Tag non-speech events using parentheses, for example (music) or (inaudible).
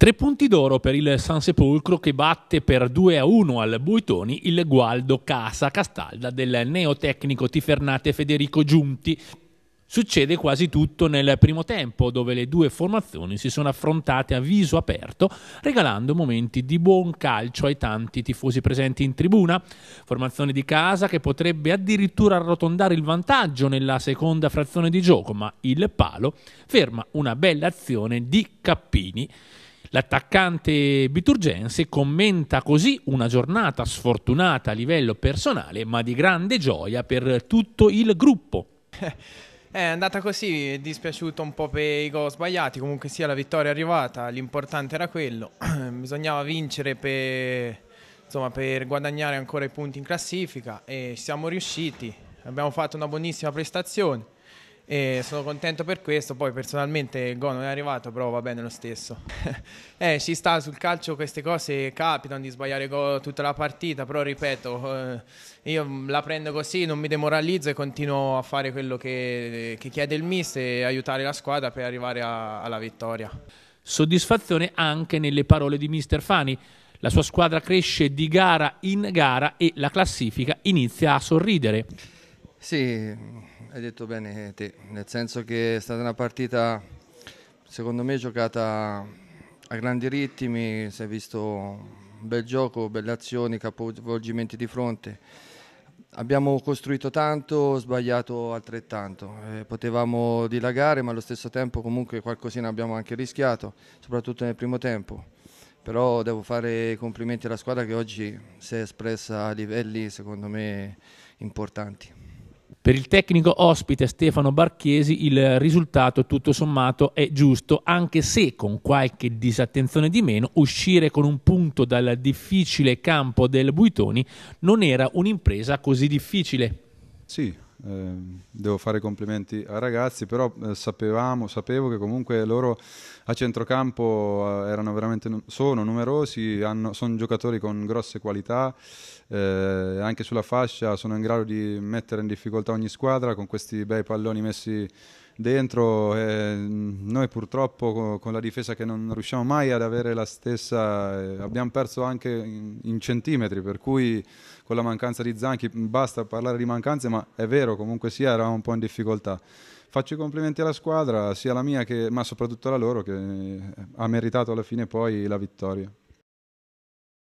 Tre punti d'oro per il San Sepolcro che batte per 2 a 1 al Buitoni il Gualdo Casa Castalda del neotecnico Tifernate Federico Giunti. Succede quasi tutto nel primo tempo, dove le due formazioni si sono affrontate a viso aperto, regalando momenti di buon calcio ai tanti tifosi presenti in tribuna. Formazione di casa che potrebbe addirittura arrotondare il vantaggio nella seconda frazione di gioco, ma il palo ferma una bella azione di Cappini L'attaccante biturgense commenta così una giornata sfortunata a livello personale, ma di grande gioia per tutto il gruppo. Eh, è andata così, è dispiaciuto un po' per i gol sbagliati, comunque sia la vittoria è arrivata, l'importante era quello, (clears throat) bisognava vincere per, insomma, per, guadagnare ancora i punti in classifica e siamo riusciti, abbiamo fatto una buonissima prestazione e sono contento per questo. Poi personalmente il gol non è arrivato, però va bene lo stesso. (laughs) eh, ci sta sul calcio, queste cose capitano di sbagliare gol tutta la partita, però ripeto, eh, io la prendo così, non mi demoralizzo e continuo a fare quello che, che chiede il mister e aiutare la squadra per arrivare a, alla vittoria. Soddisfazione anche nelle parole di mister Fani. La sua squadra cresce di gara in gara e la classifica inizia a sorridere. Sì, hai detto bene te, nel senso che è stata una partita secondo me giocata a grandi ritmi, si è visto un bel gioco, belle azioni, capovolgimenti di fronte. Abbiamo costruito tanto, sbagliato altrettanto, eh, potevamo dilagare ma allo stesso tempo comunque qualcosina abbiamo anche rischiato, soprattutto nel primo tempo. Però devo fare complimenti alla squadra che oggi si è espressa a livelli secondo me importanti. Per il tecnico ospite Stefano Barchesi il risultato tutto sommato è giusto, anche se con qualche disattenzione di meno uscire con un punto dal difficile campo del Buitoni non era un'impresa così difficile. Sì, Ehm, devo fare complimenti ai ragazzi, però eh, sapevamo, sapevo che comunque loro a centrocampo eh, erano veramente, sono numerosi, hanno, sono giocatori con grosse qualità, eh, anche sulla fascia sono in grado di mettere in difficoltà ogni squadra con questi bei palloni messi dentro. Eh, noi purtroppo con la difesa che non riusciamo mai ad avere la stessa, eh, abbiamo perso anche in, in, centimetri, per cui con la mancanza di Zanchi basta parlare di mancanze, ma è vero, comunque sia eravamo un po' in difficoltà. Faccio i complimenti alla squadra, sia la mia che, ma soprattutto alla loro, che eh, ha meritato alla fine poi la vittoria.